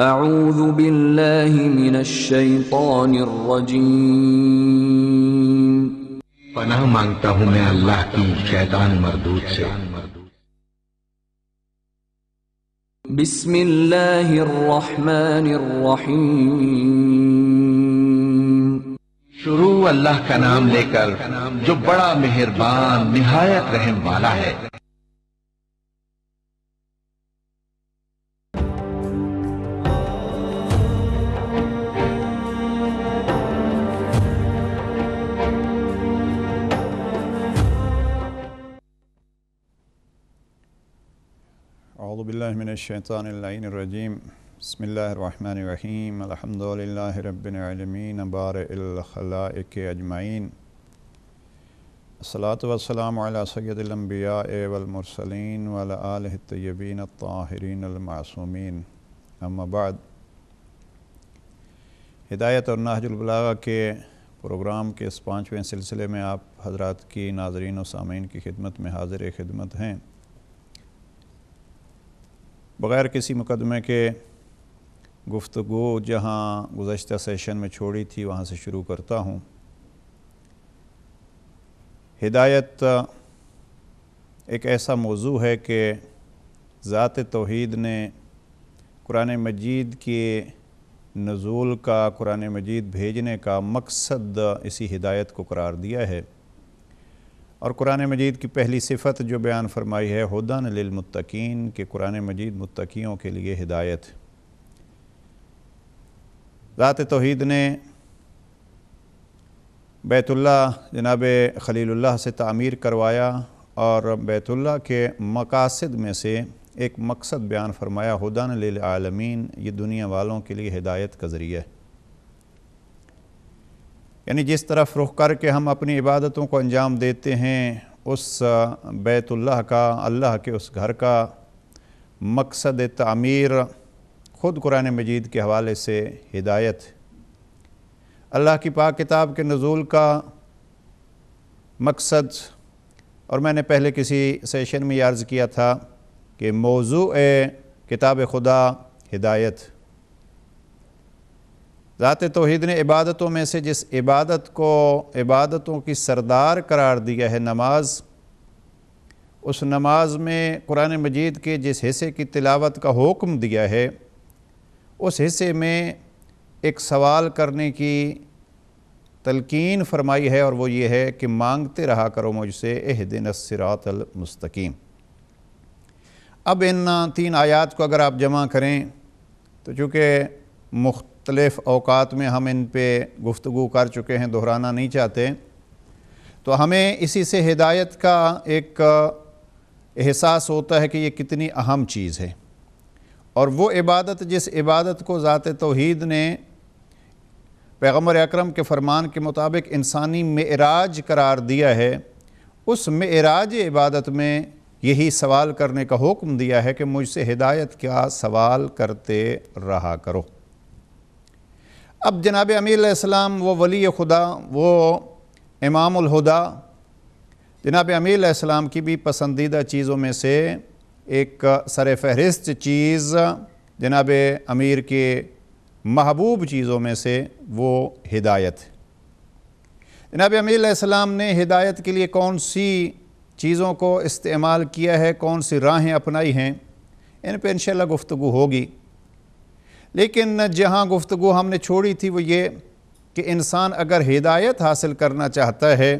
أعوذ بالله من الشيطان الرجيم पनाह मांगता हूँ मैं अल्लाह की शैतान मरदूत से بسم الله الرحمن الرحيم शुरू अल्लाह का नाम लेकर जो बड़ा मेहरबान निहायत रहम वाला है अज़बिल्लिनशैतरजीम बसमीम अलहमदिल्ला रबीआलमीन बारखलाक अजमाइन सलात वसलाम सैदम्बिया वलमरसलिन वलतबीन ताहरीनमासूमिन अम्माबाद हिदायत और नाहजुलबलागा के प्रोग्राम के इस पाँचवें सिलसिले में आप हजरात की नाजरीन और सामीन की खिदमत में हाजिर खिदमत हैं बग़ैर किसी मुकदमे के गुफ्तु जहाँ गुज्त सेशन में छोड़ी थी वहाँ से शुरू करता हूँ हिदायत एक ऐसा मौजू है कि ज़ात तोहद ने कुरान मजीद के नज़ूल का कुरान मजीद भेजने का मकसद इसी हिदायत को करार दिया है और कुरान मजीद की पहली सिफत जो बयान फरमाई है हदन लिलमतकीन के कुरान मजीद मुतकीयों के लिए हिदायत रात तोहद ने बैतुल्ला जनाब खलील्ला से तमीर करवाया और बैतुल्ला के मकासद में से एक मकसद बयान फरमाया हदन आलमीन ये दुनिया वालों के लिए हिदायत का ज़रिया है यानी जिस तरफ रुख करके हम अपनी इबादतों को अंजाम देते हैं उस बैतुल्लाह का अल्लाह के उस घर का मकसद तमीर ख़ुद कुरान मजीद के हवाले से हिदायत अल्लाह की पाक किताब के नज़ूल का मकसद और मैंने पहले किसी सेशन में अर्ज़ किया था कि मौजू किताब खुदा हिदायत ज़ात तोहद ने इबादतों में से जिस इबादत को इबादतों की सरदार करार दिया है नमाज उस नमाज में कुरान मजीद के जिस हिस्से की तिलावत का हुक्म दिया है उस हिस्से में एक सवाल करने की तलकिन फरमाई है और वो ये है कि मांगते रहा करो मुझसे एह दिन सिरातलमस्तकीम अब इन तीन आयात को अगर आप जमा करें तो चूँकि मुख्त मुख्तलफ़ अवकात में हम इन पर गुफ्तु कर चुके हैं दोहराना नहीं चाहते तो हमें इसी से हिदायत का एक एहसास होता है कि ये कितनी अहम चीज़ है और वो इबादत जिस इबादत को ज़ात तोहद ने पैगम्बर अक्रम के फरमान के मुताबिक इंसानी मराज करार दिया है उस मराज इबादत में यही सवाल करने का हुक्म दिया है कि मुझसे हिदायत क्या सवाल करते रहा करो अब जनाब अमीलाम वो वली खुदा वो इमामदा जनाब अमीलम की भी पसंदीदा चीज़ों में से एक सर फहरिस्त चीज़ जनाब अमीर के महबूब चीज़ों में से वो हिदायत जनाब अमीलाम ने हिदायत के लिए कौन सी चीज़ों को इस्तेमाल किया है कौन सी राहें अपनाई हैं इन पर इन गुफ्तु होगी लेकिन जहाँ गुफ्तु हमने छोड़ी थी वो ये कि इंसान अगर हिदायत हासिल करना चाहता है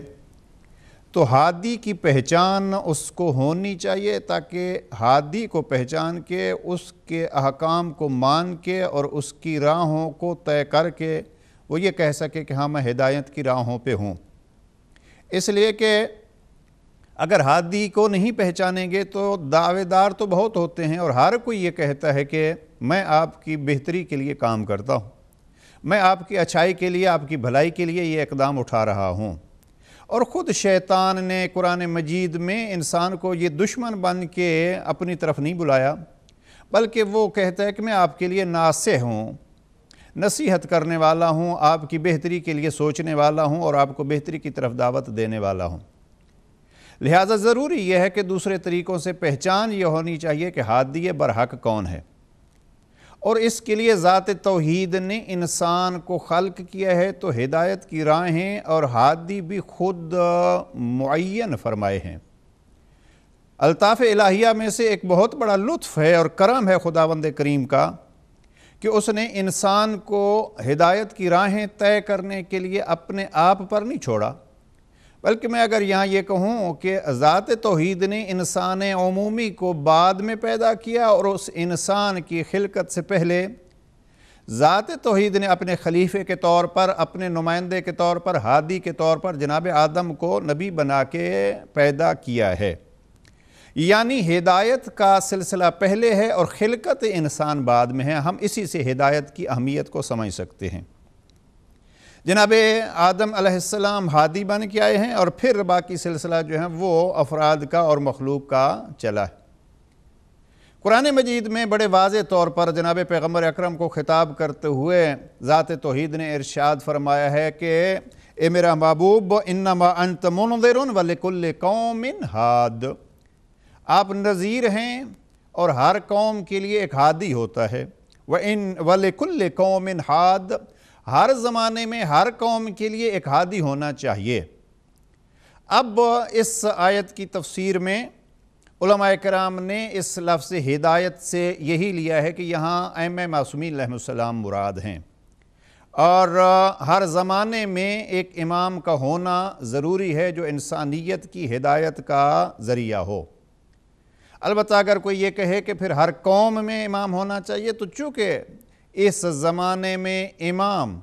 तो हादी की पहचान उसको होनी चाहिए ताकि हादी को पहचान के उसके अहकाम को मान के और उसकी राहों को तय करके वो ये कह सके कि हाँ मैं हिदायत की राहों पे हूँ इसलिए कि अगर हादी को नहीं पहचानेंगे तो दावेदार तो बहुत होते हैं और हर कोई ये कहता है कि मैं आपकी बेहतरी के लिए काम करता हूँ मैं आपकी अच्छाई के लिए आपकी भलाई के लिए ये इकदाम उठा रहा हूँ और ख़ुद शैतान ने कुरान मजीद में इंसान को ये दुश्मन बन के अपनी तरफ नहीं बुलाया बल्कि वो कहता है कि मैं आपके लिए नासे हूँ नसीहत करने वाला हूँ आपकी बेहतरी के लिए सोचने वाला हूँ और आपको बेहतरी की तरफ दावत देने वाला हूँ लिहाजा ज़रूरी यह है कि दूसरे तरीक़ों से पहचान ये होनी चाहिए कि हादिय बरहक कौन है और इसके लिए ज़ात तोहद ने इंसान को खल्क किया है तो हिदायत की राहें और हादी भी खुद मुन फरमाए हैं अलताफ़ इलाहिया में से एक बहुत बड़ा लुत्फ़ है और करम है खुदावंद करीम का कि उसने इंसान को हिदायत की राहें तय करने के लिए अपने आप पर नहीं छोड़ा बल्कि मैं अगर यहाँ ये कहूँ कि ज़ात तोहद ने इंसान अमूमी को बाद में पैदा किया और उस इंसान की खिलकत से पहले ज़ात तोहद ने अपने खलीफे के तौर पर अपने नुमाइंदे के तौर पर हादी के तौर पर जनाब आदम को नबी बना के पैदा किया है यानी हिदायत का सिलसिला पहले है और खिलकत इंसान बाद में है हम इसी से हिदायत की अहमियत को समझ सकते हैं जनाब आदम अलैहिस्सलाम हादी बन के आए हैं और फिर बाकी सिलसिला जो है वो अफराद का और मखलूक का चला है कुरान मजीद में बड़े वाज तौर पर जनाब पैगम्बर अक्रम को ख़िताब करते हुए ज़ात तोहद ने इरशाद फरमाया है कि ए मेरा महबूब इनमा अंत मुनदरुन कौम इन हाद आप नज़ीर हैं और हर कौम के लिए एक हादी होता है व इन कौम इन हाद हर ज़माने में हर कौम के लिए एक हादी होना चाहिए अब इस आयत की तफसीर में कराम ने इस लफ्ज़ हिदायत से यही लिया है कि यहाँ एम मासूमी सलाम मुराद हैं और हर ज़माने में एक इमाम का होना ज़रूरी है जो इंसानियत की हिदायत का ज़रिया हो अलबत् अगर कोई ये कहे कि फिर हर कौम में इमाम होना चाहिए तो चूँकि इस ज़माने में इमाम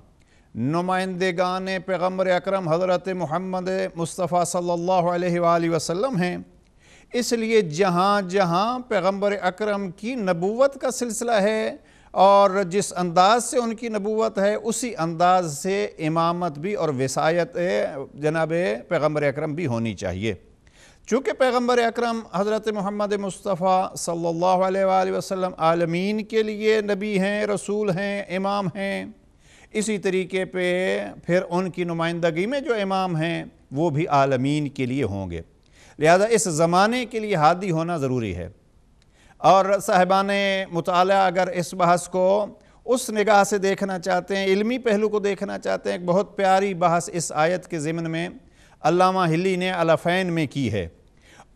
नुमाइंदगान पैगम्बर अक्रम हज़रत महमद मुस्तफ़ा सल्ला वसम हैं इसलिए जहाँ जहाँ पैगम्बर अक्रम की नबूवत का सिलसिला है और जिस अंदाज से उनकी नबूवत है उसी अंदाज से इमामत भी और वसायत जनाब पैगम्बर अक्रम भी होनी चाहिए चूँकि पैगम्बर अक्रम हज़रत महमद मुस्तफ़ा सल्ला वसम आलमीन के लिए नबी हैं रसूल हैं इमाम हैं इसी तरीके पे फिर उनकी नुमाइंदगी में जो इमाम हैं वो भी आलमीन के लिए होंगे लिहाजा इस ज़माने के लिए हादी होना ज़रूरी है और साहबान मताल अगर इस बहस को उस निगाह से देखना चाहते हैं इलमी पहलू को देखना चाहते हैं एक बहुत प्यारी बहस इस आयत के ज़िमन में अल्लामा हिली ने अलफ़ैन में की है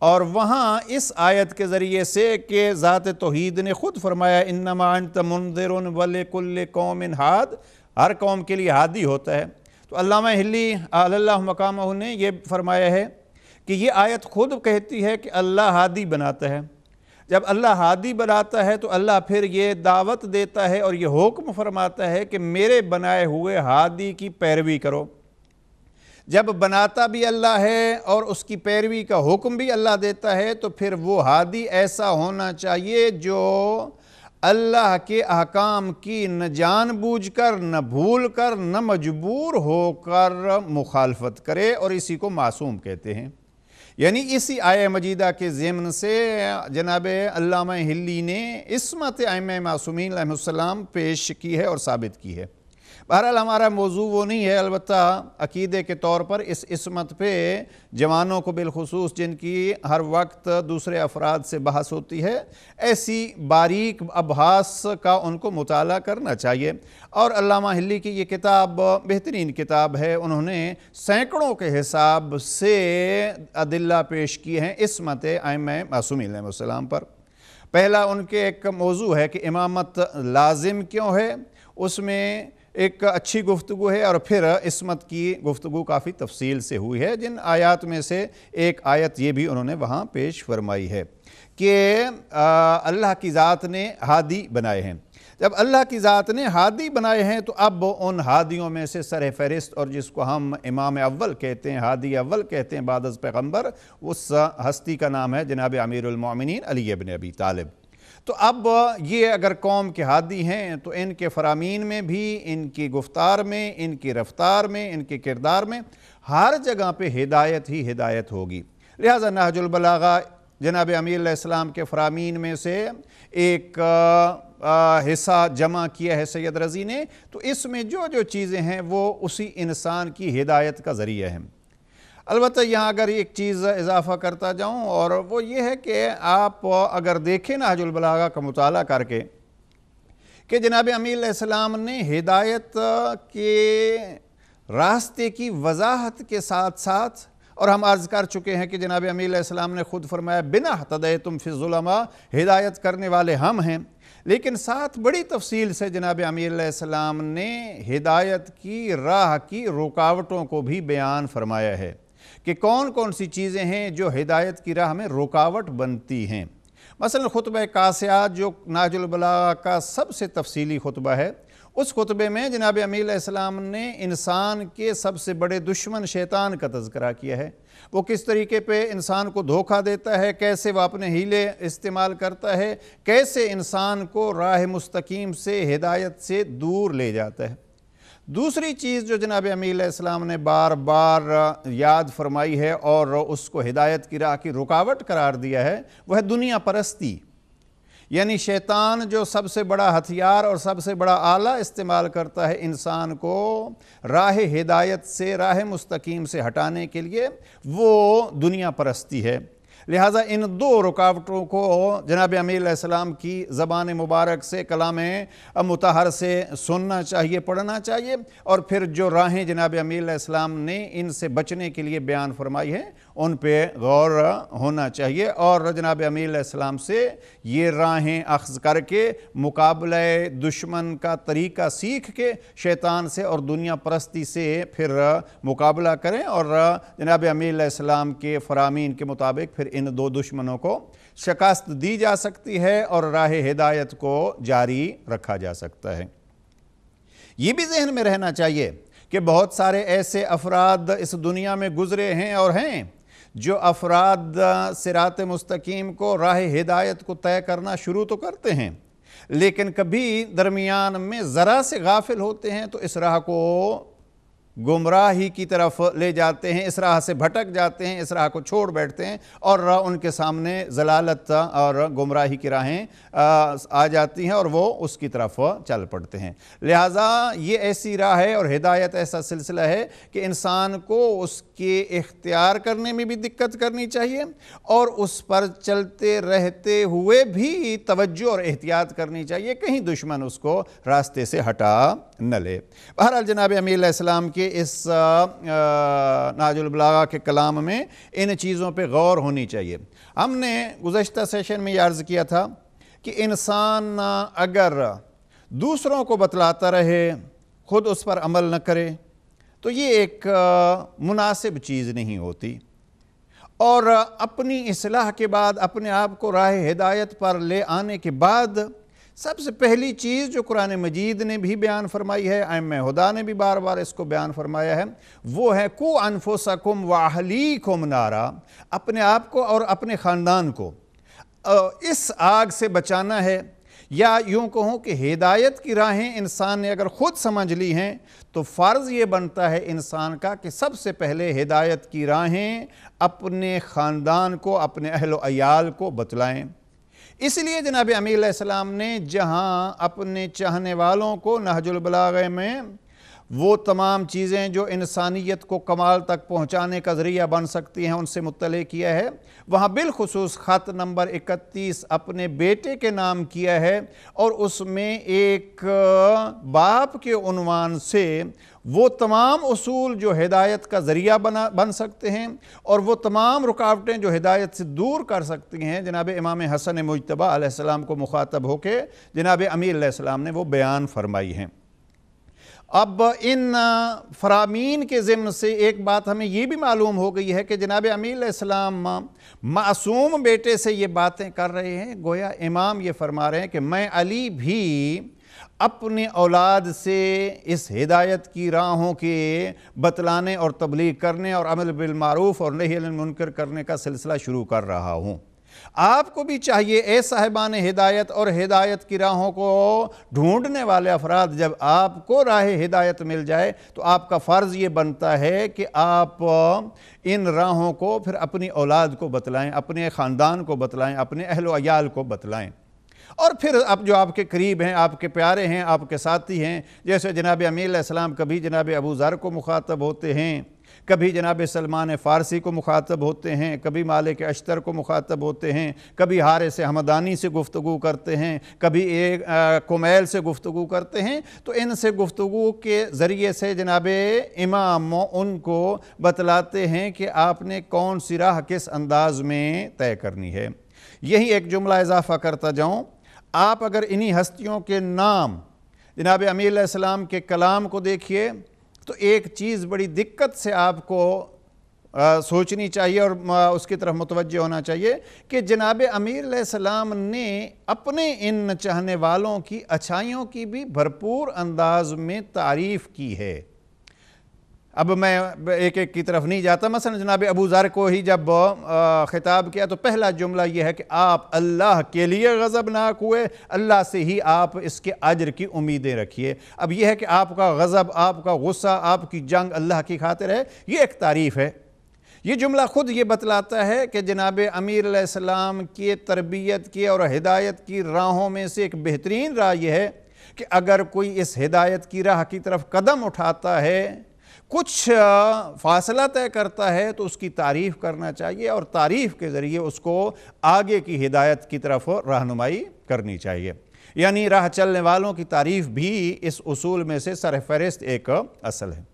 और वहाँ इस आयत के ज़रिए से कि ज़ात तोहद ने ख़ुद फरमाया इन्नमांत वल वलकुल्ल कौम इन हाद हर कौम के लिए हादी होता है तो अल्लामा हिली मकाम ने यह फरमाया है कि ये आयत खुद कहती है कि अल्लाह हादी बनाता है जब अल्लाह हादी बनाता है तो अल्लाह फिर ये दावत देता है और ये हुक्म फरमाता है कि मेरे बनाए हुए हादी की पैरवी करो जब बनाता भी अल्लाह है और उसकी पैरवी का हुक्म भी अल्लाह देता है तो फिर वो हादी ऐसा होना चाहिए जो अल्लाह के अहकाम की न जानबूझ कर न भूल कर न मजबूर होकर मुखालफत करे और इसी को मासूम कहते हैं यानी इसी आय मजीदा के ज़मन से जनाब अल्लामा हिल्ली ने इसमत आम मासूमिन पेश की है और साबित की है बहरहाल हमारा मौजू वो नहीं है अलबत् अकीदे के तौर पर इस इसमत पे जवानों को बिलखसूस जिनकी हर वक्त दूसरे अफराद से बहस होती है ऐसी बारीक अभास का उनको मुताल करना चाहिए और अलामा हिली की ये किताब बेहतरीन किताब है उन्होंने सैकड़ों के हिसाब से अदिल्ला पेश किए हैं इसमत आम मासूम सलाम पर पहला उनके एक मौजू है कि इमामत लाजिम क्यों है उसमें एक अच्छी गुफ्तु है और फिर इसमत की गुफ्तु काफ़ी तफसील से हुई है जिन आयात में से एक आयत ये भी उन्होंने वहाँ पेश फरमाई है कि अल्लाह की ज़ात ने हादी बनाए हैं जब अल्लाह की ज़ात ने हादी बनाए हैं तो अब उन हादियों में से सर फहरिस्त और जिसको हम इमाम अव्वल कहते हैं हादी अव्वल कहते हैं बादज़ पैगम्बर उस हस्ती का नाम है जनाब अमीरमिन अली अबी तालब तो अब ये अगर कौम के हादी हैं तो इनके फरामीन में भी इनकी गुफ्तार में इनकी रफ्तार में इनके किरदार में हर जगह पर हिदायत ही हिदायत होगी लिहाजा नहजुलबलागा जनाब अमीर इस्लाम के फरामीन में से एक हिस्सा जमा किया है सैद रज़ी ने तो इसमें जो जो चीज़ें हैं वो उसी इंसान की हिदायत का ज़रिया है अलबत् यहाँ अगर एक चीज़ इजाफ़ा करता जाऊँ और वो ये है कि आप अगर देखें ना हजुलबलागा का मताल करके कि जनाब अमीलम ने हिदायत के रास्ते की वजाहत के साथ साथ और हम आर्ज़ कर चुके हैं कि जनाब अमीलम ने ख़ुद फरमाया बिना तदय तुम फिजुलमा हिदायत करने वाले हम हैं लेकिन साथ बड़ी तफसील से जनाब अमीलम ने हिदायत की राह की रुकावटों को भी बयान फरमाया है कि कौन कौन सी चीज़ें हैं जो हिदायत की राह में रुकावट बनती हैं मसल खुतब कासियात जो नाजुलबला का सबसे तफसीली खुतबा है उस खुतबे में जनाब अमीलाम ने इंसान के सबसे बड़े दुश्मन शैतान का तस्करा किया है वो किस तरीके पे इंसान को धोखा देता है कैसे वह अपने हीले इस्तेमाल करता है कैसे इंसान को राह मुस्तकीम से हिदायत से दूर ले जाता है दूसरी चीज़ जो जनाब अमीलाम इस्लाम ने बार बार याद फरमाई है और उसको हिदायत की राह की रुकावट करार दिया है वह दुनिया परस्ती यानी शैतान जो सबसे बड़ा हथियार और सबसे बड़ा आला इस्तेमाल करता है इंसान को राह हिदायत से राह मुस्तकीम से हटाने के लिए वो दुनिया परस्ती है लिहाजा इन दो रुकावटों को जनाब अमीसम की ज़बान मुबारक से कलाम मतहर से सुनना चाहिए पढ़ना चाहिए और फिर जो राहें जनाब अमीसम ने इनसे बचने के लिए बयान फरमाई है उन पे गौर होना चाहिए और जनाब अमीलाम से ये राहें अख्ज़ करके मुकाबला दुश्मन का तरीका सीख के शैतान से और दुनिया परस्ती से फिर मुकाबला करें और जनाब अमीलाम के फरामीन के मुताबिक फिर इन दो दुश्मनों को शिकस्त दी जा सकती है और राह हिदायत को जारी रखा जा सकता है ये भी जहन में रहना चाहिए कि बहुत सारे ऐसे अफराद इस दुनिया में गुजरे हैं और हैं जो अफराद सिरात मुस्तकीम को राह हिदायत को तय करना शुरू तो करते हैं लेकिन कभी दरमियान में ज़रा से गाफिल होते हैं तो इस राह को गुमराही की तरफ ले जाते हैं इस राह से भटक जाते हैं इस राह को छोड़ बैठते हैं और उनके सामने जलालत और गुमराही की राहें आ जाती हैं और वो उसकी तरफ चल पड़ते हैं लिहाजा ये ऐसी राह है और हिदायत ऐसा सिलसिला है कि इंसान को उस के इख्तियार करने में भी दिक्कत करनी चाहिए और उस पर चलते रहते हुए भी तवज्जो और एहतियात करनी चाहिए कहीं दुश्मन उसको रास्ते से हटा न ले बहरहाल जनाब अमीसम के इस नाजुलबलागा के कलाम में इन चीज़ों पर गौर होनी चाहिए हमने गुज्त सेशन में अर्ज़ किया था कि इंसान अगर दूसरों को बतलाता रहे ख़ुद उस पर अमल न करे तो ये एक मुनासिब चीज़ नहीं होती और अपनी असलाह के बाद अपने आप को राह हिदायत पर ले आने के बाद सबसे पहली चीज़ जो कुरान मजीद ने भी बयान फरमाई है आम हदा ने भी बार बार इसको बयान फरमाया है वो है को अनफोसकुम वाहली कुम नारा अपने आप को और अपने ख़ानदान को इस आग से बचाना है या यूं कहूँ कि हिदायत की राहें इंसान ने अगर ख़ुद समझ ली हैं तो फ़र्ज़ ये बनता है इंसान का कि सबसे पहले हिदायत की राहें अपने ख़ानदान को अपने अहल अयाल को बतलाएँ इसलिए जनाब अमीसम ने जहाँ अपने चाहने वालों को नहजुलबलाग में वो तमाम चीज़ें जो इंसानियत को कमाल तक पहुँचाने का ज़रिया बन सकती हैं उनसे मुतल किया है वहाँ बिलखसूस ख़त नंबर इकतीस अपने बेटे के नाम किया है और उसमें एक बाप के उनवान से वो तमाम असूल जो हिदायत का ज़रिया बना बन सकते हैं और वो तमाम रुकावटें जो हिदायत से दूर कर सकती हैं जनाब इमाम हसन मुशतबा को मुखातब होकर जनाब अमीर ने वो बयान फरमाई हैं अब इन फरामीन के ज़िम्न से एक बात हमें ये भी मालूम हो गई है कि जनाब अमीलाम मासूम बेटे से ये बातें कर रहे हैं गोया इमाम ये फरमा रहे हैं कि मैं अली भी अपने औलाद से इस हिदायत की राहों के बतलाने और तबलीग करने और अमल बिलमूफ़ और नहीं मुनकर करने का सिलसिला शुरू कर रहा हूँ आपको भी चाहिए ए साहिबान हिदायत और हिदायत की राहों को ढूंढने वाले अफराद जब आपको राह हिदायत मिल जाए तो आपका फ़र्ज़ ये बनता है कि आप इन राहों को फिर अपनी औलाद को बतलाएं अपने ख़ानदान को बतलाएं अपने अहल अयाल को बतलाएं और फिर अब जो आपके करीब हैं आपके प्यारे हैं आपके साथी हैं जैसे जनाब अमील कभी जनाब अबू ज़र को मुखातब होते हैं कभी जनाब सलमान फ़ारसी को मुखातब होते हैं कभी मालिक अश्तर को मुखातब होते हैं कभी से हमदानी से गुफ्तु करते हैं कभी एक कुमैल से गुफ्तु करते हैं तो इनसे गुफ्तु के ज़रिए से जनाब इमाम उनको बतलाते हैं कि आपने कौन सी राह किस अंदाज़ में तय करनी है यही एक जुमला इजाफ़ा करता जाऊँ आप अगर इन्हीं हस्तियों के नाम जनाब अमील के कलाम को देखिए तो एक चीज़ बड़ी दिक्कत से आपको आ, सोचनी चाहिए और उसकी तरफ मुतवजह होना चाहिए कि जनाब अमीर सलाम ने अपने इन चाहने वालों की अच्छाइयों की भी भरपूर अंदाज में तारीफ़ की है अब मैं एक एक की तरफ नहीं जाता मसलन जनाब अबू ज़र को ही जब ख़िताब किया तो पहला जुमला यह है कि आप अल्लाह के लिए गज़बनाक हुए अल्लाह से ही आप इसके अजर की उम्मीदें रखिए अब यह है कि आपका गज़ब आपका गुस्सा आपकी जंग अल्लाह की खातिर है ये एक तारीफ़ है ये जुमला ख़ुद ये बतलाता है कि जनाब अमीर सलाम की तरबियत की और हिदायत की राहों में से एक बेहतरीन राह यह है कि अगर कोई इस हिदायत की राह की तरफ कदम उठाता है कुछ फासला तय करता है तो उसकी तारीफ़ करना चाहिए और तारीफ़ के ज़रिए उसको आगे की हिदायत की तरफ रहनुमाई करनी चाहिए यानी राह चलने वालों की तारीफ़ भी इस उसूल में से सरफहरिस्त एक असल है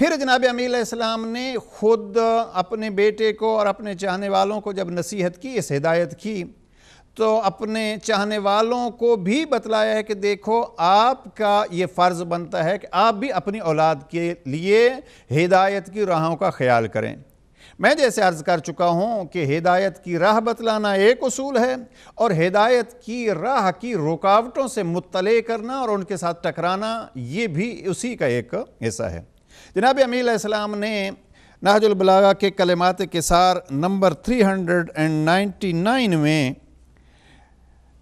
फिर जनाब अमीलाम इस्लाम ने ख़ुद अपने बेटे को और अपने चाहने वालों को जब नसीहत की इस हिदायत की तो अपने चाहने वालों को भी बतलाया है कि देखो आपका ये फ़र्ज़ बनता है कि आप भी अपनी औलाद के लिए हिदायत की राहों का ख्याल करें मैं जैसे अर्ज़ कर चुका हूँ कि हिदायत की राह बतलाना एक असूल है और हिदायत की राह की रुकावटों से मुतले करना और उनके साथ टकराना ये भी उसी का एक हिस्सा है जनाब अमीसम ने नाजुलबलागा के कलमात के सार नंबर 399 में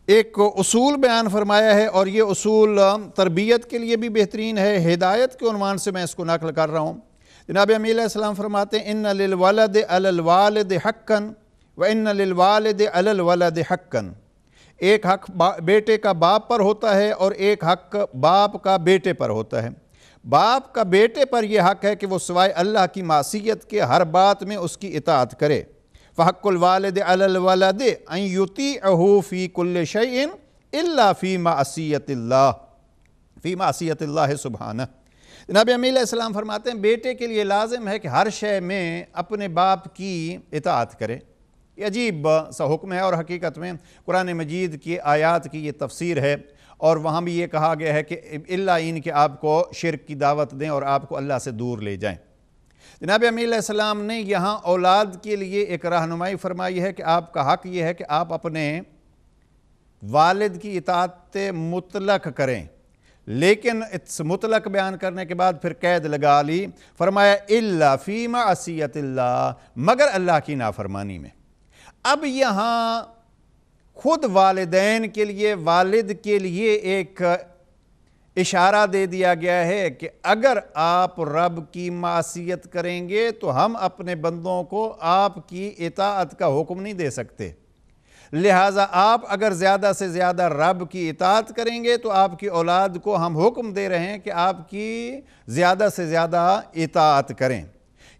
एक असूल बयान फरमाया है और ये असूल तरबियत के लिए भी बेहतरीन है हिदायत के अनवान से मैं इसको नकल कर रहा हूँ जनाब अमीसम फरमाते इन अलवालद अलवालद हक्कन व इन अलवालद अलवालद हक्कन एक हक बेटे का बाप पर होता है और एक हक बाप का बेटे पर होता है बाप का बेटे पर यह हक है कि वो सवाए अल्लाह की मासीत के हर बात में उसकी इतात करे फ़हकुल वालद अलवलद युति अहूफ़ी कुल्ल शैन अल्ला फ़ी मासीतिल्ला फ़ी मासीतिल्ला जनाब अमीम फरमाते हैं बेटे के लिए लाजिम है कि हर शय में अपने बाप की इतात करें ये अजीब सा हुक्म है और हकीकत में कुरान मजीद की आयात की ये तफसीर है और वहाँ भी ये कहा गया है कि अल्ला इन के आपको शिरक की दावत दें और आपको अल्लाह से दूर ले जाएँ जनाब अमीलाम ने यहाँ औलाद के लिए एक रहनुमाई फरमाई है कि आपका हक ये है कि आप अपने वालद की इतात मुतलक करें लेकिन इस मुतलक बयान करने के बाद फिर कैद लगा ली फरमाया फ़ीमा असीत मगर अल्लाह की नाफरमानी में अब यहाँ खुद वालदेन के लिए वालिद के लिए एक इशारा दे दिया गया है कि अगर आप रब की मासीत करेंगे तो हम अपने बंदों को आपकी इताअत का हुक्म नहीं दे सकते लिहाजा आप अगर ज़्यादा से ज़्यादा रब की इतात करेंगे तो आपकी औलाद को हम हुक्म दे रहे हैं कि आपकी ज़्यादा से ज़्यादा इतात करें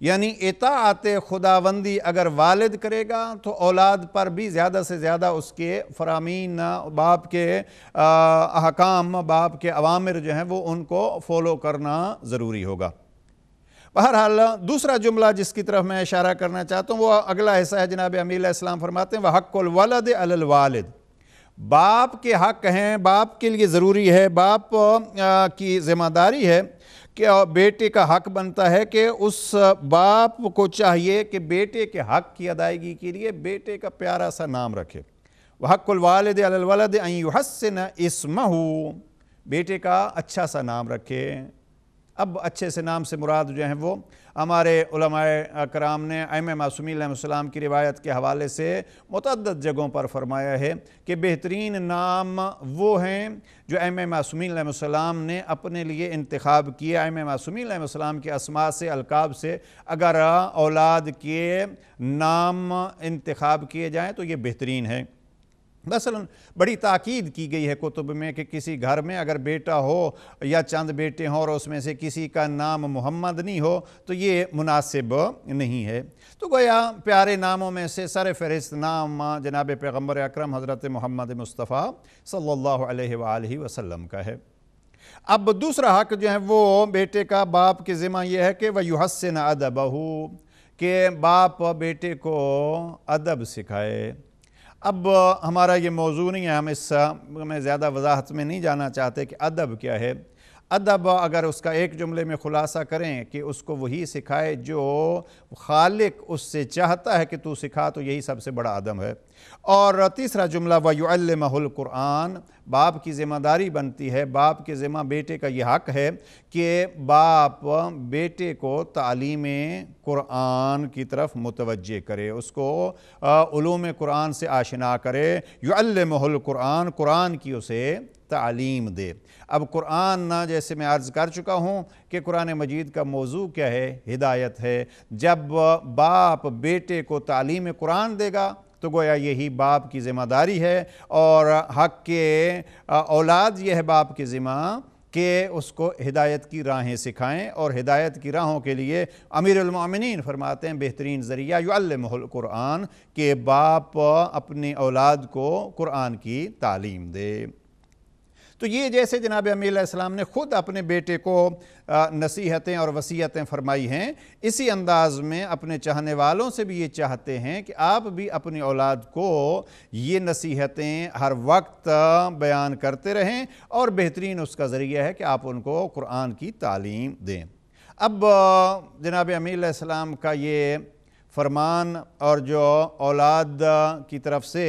यानी इतात खुदाबंदी अगर वालद करेगा तो औलाद पर भी ज़्यादा से ज़्यादा उसके फरामीन बाप के अहकाम बाप के अवामिर जो हैं वो उनको फॉलो करना ज़रूरी होगा बहरहाल दूसरा जुमला जिसकी तरफ मैं इशारा करना चाहता हूँ वो अगला हिस्सा है जनाब अमील इस्लाम फरमाते हैं वह हक़ुलवलद अलवालद बाप के हक़ हैं बाप के लिए ज़रूरी है बाप की ज़िम्मेदारी है कि बेटे का हक बनता है कि उस बाप को चाहिए कि बेटे के हक की अदायगी के लिए बेटे का प्यारा सा नाम रखे वह हकुलवालद अलवलद हसन इसम बेटे का अच्छा सा नाम रखे अब अच्छे से नाम से मुराद जो हैं वो हमारे कराम ने अम मासूमीम की रिवायत के हवाले से मतद जगहों पर फरमाया है कि बेहतरीन नाम वो हैं जो एम मासूमीम ने अपने लिए इंतखब किया अम मासूमीम के असमा से अलकाब से अगर औलाद के नाम इंतखब किए जाएँ तो ये बेहतरीन है मसलन बड़ी ताकीद की गई है कुतुब में कि किसी घर में अगर बेटा हो या चंद बेटे हों और उसमें से किसी का नाम मोहम्मद नहीं हो तो ये मुनासिब नहीं है तो गोया प्यारे नामों में से सर फहरिस्त नाम जनाब पैगम्बर अक्रम हज़रत मोहम्मद मुस्तफ़ा सल्ला वसलम का है अब दूसरा हक जो है वो बेटे का बाप के ज़िम्मा यह है कि वह युहसन अदबहू के बाप बेटे को अदब सिखाए अब हमारा ये मौजू नहीं है हम इस में ज़्यादा वजाहत में नहीं जाना चाहते कि अदब क्या है अदब अगर उसका एक जुमले में ख़ुलासा करें कि उसको वही सिखाए जो खालिक उससे चाहता है कि तू सिखा तो यही सबसे बड़ा अदब है और तीसरा जुमला महुल कुरान बाप की ज़िम्मेदारी बनती है बाप के ज़िम्मा बेटे का यह हक़ है कि बाप बेटे को तालीम क़ुरान की तरफ मुतवजह करे उसको उलूम कुरान से आशना करे युल्महल कुरान कुरान की उसे तालीम दे अब कुरान ना जैसे मैं अर्ज़ कर चुका हूँ कि कुरान मजीद का मौजू क्या है हिदायत है जब बाप बेटे को तालीम कुरान देगा तो गोया यही बाप की ज़िम्मेदारी है और हक के औलाद यह बाप की ज़िम्मा कि उसको हिदायत की राहें सिखाएं और हिदायत की राहों के लिए अमीरमिन फरमाते हैं बेहतरीन ज़रिया युल्मकुरान के बाप अपनी औलाद को कुरान की तालीम दे तो ये जैसे जनाब अमीलाम ने ख़ुद अपने बेटे को नसीहतें और वसीयतें फरमाई हैं इसी अंदाज में अपने चाहने वालों से भी ये चाहते हैं कि आप भी अपनी औलाद को ये नसीहतें हर वक्त बयान करते रहें और बेहतरीन उसका ज़रिया है कि आप उनको कुरान की तालीम दें अब जनाब अमीलाम का ये फरमान और जो औलाद की तरफ से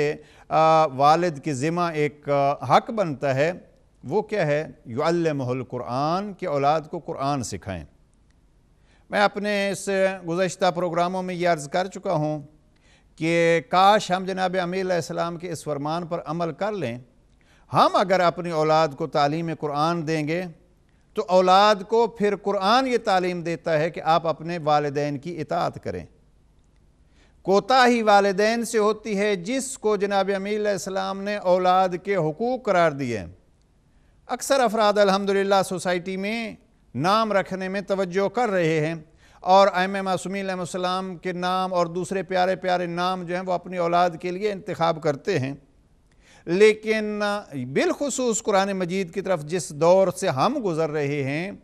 वालद वालिद की ज़िम्मा एक हक बनता है वो क्या है युल्महल कुरान के औलाद को कुरान सिखाएं मैं अपने इस गुज्त प्रोग्रामों में ये अर्ज़ कर चुका हूँ कि काश हम जनाब अमीलाम के इस फरमान पर अमल कर लें हम अगर अपनी औलाद को तालीम कुरान देंगे तो औलाद को फिर कुरान ये तालीम देता है कि आप अपने वालदेन की इतात करें कोताही वालदेन से होती है जिसको जनाब अमीलाम ने औलाद के हकूक़ करार दिए अक्सर अफराद अलहमदिल्ला सोसाइटी में नाम रखने में तवज्जो कर रहे हैं और एम मासूमीम के नाम और दूसरे प्यारे प्यारे नाम जो हैं वो अपनी औलाद के लिए इंतखब करते हैं लेकिन बिलखसूस कुरान मजीद की तरफ जिस दौर से हम गुज़र रहे हैं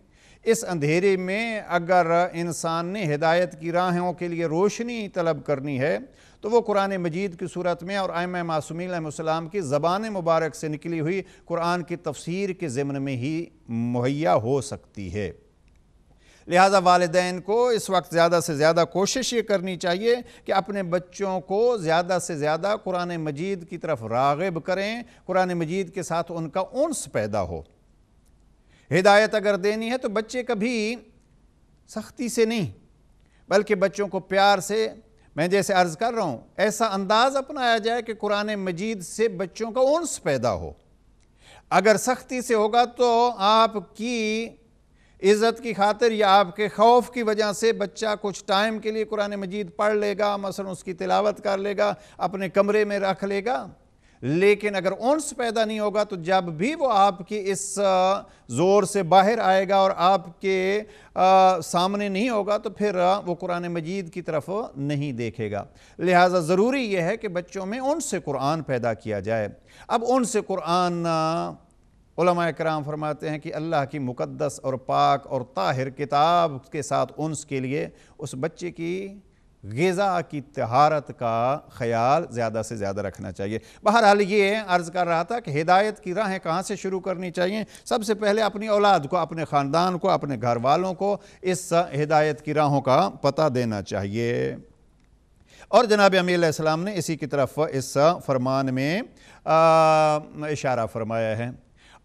इस अंधेरे में अगर इंसान ने हिदायत की राहों के लिए रोशनी तलब करनी है तो वो कुरान मजीद की सूरत में और आयम मासूमीम की ज़बान मुबारक से निकली हुई कुरान की तफसीर के ज़िमन में ही मुहैया हो सकती है लिहाजा वालदेन को इस वक्त ज़्यादा से ज़्यादा कोशिश ये करनी चाहिए कि अपने बच्चों को ज़्यादा से ज़्यादा कुरान मजीद की तरफ रागब करें कुरान मजीद के साथ उनका उनस पैदा हो हिदायत अगर देनी है तो बच्चे कभी सख्ती से नहीं बल्कि बच्चों को प्यार से मैं जैसे अर्ज़ कर रहा हूँ ऐसा अंदाज़ अपनाया जाए कि कुरान मजीद से बच्चों का उन्स पैदा हो अगर सख्ती से होगा तो आपकी इज़्ज़त की खातिर या आपके खौफ की वजह से बच्चा कुछ टाइम के लिए कुरान मजीद पढ़ लेगा मसलन उसकी तिलावत कर लेगा अपने कमरे में रख लेगा लेकिन अगर ओंस पैदा नहीं होगा तो जब भी वो आपकी इस ज़ोर से बाहर आएगा और आपके आ, सामने नहीं होगा तो फिर वो कुरान मजीद की तरफ नहीं देखेगा लिहाजा ज़रूरी यह है कि बच्चों में उन से कुरान पैदा किया जाए अब उन से कुरान कराम फरमाते हैं कि अल्लाह की मुक़दस और पाक और ताहिर किताब के साथ उनके के लिए उस बच्चे की गज़ा की तहारत का ख्याल ज़्यादा से ज़्यादा रखना चाहिए बहरहाल ये अर्ज़ कर रहा था कि हिदायत की राहें कहाँ से शुरू करनी चाहिए सबसे पहले अपनी औलाद को अपने ख़ानदान को अपने घर वालों को इस हिदायत की राहों का पता देना चाहिए और जनाब अमीम ने इसी की तरफ इस फरमान में आ, इशारा फरमाया है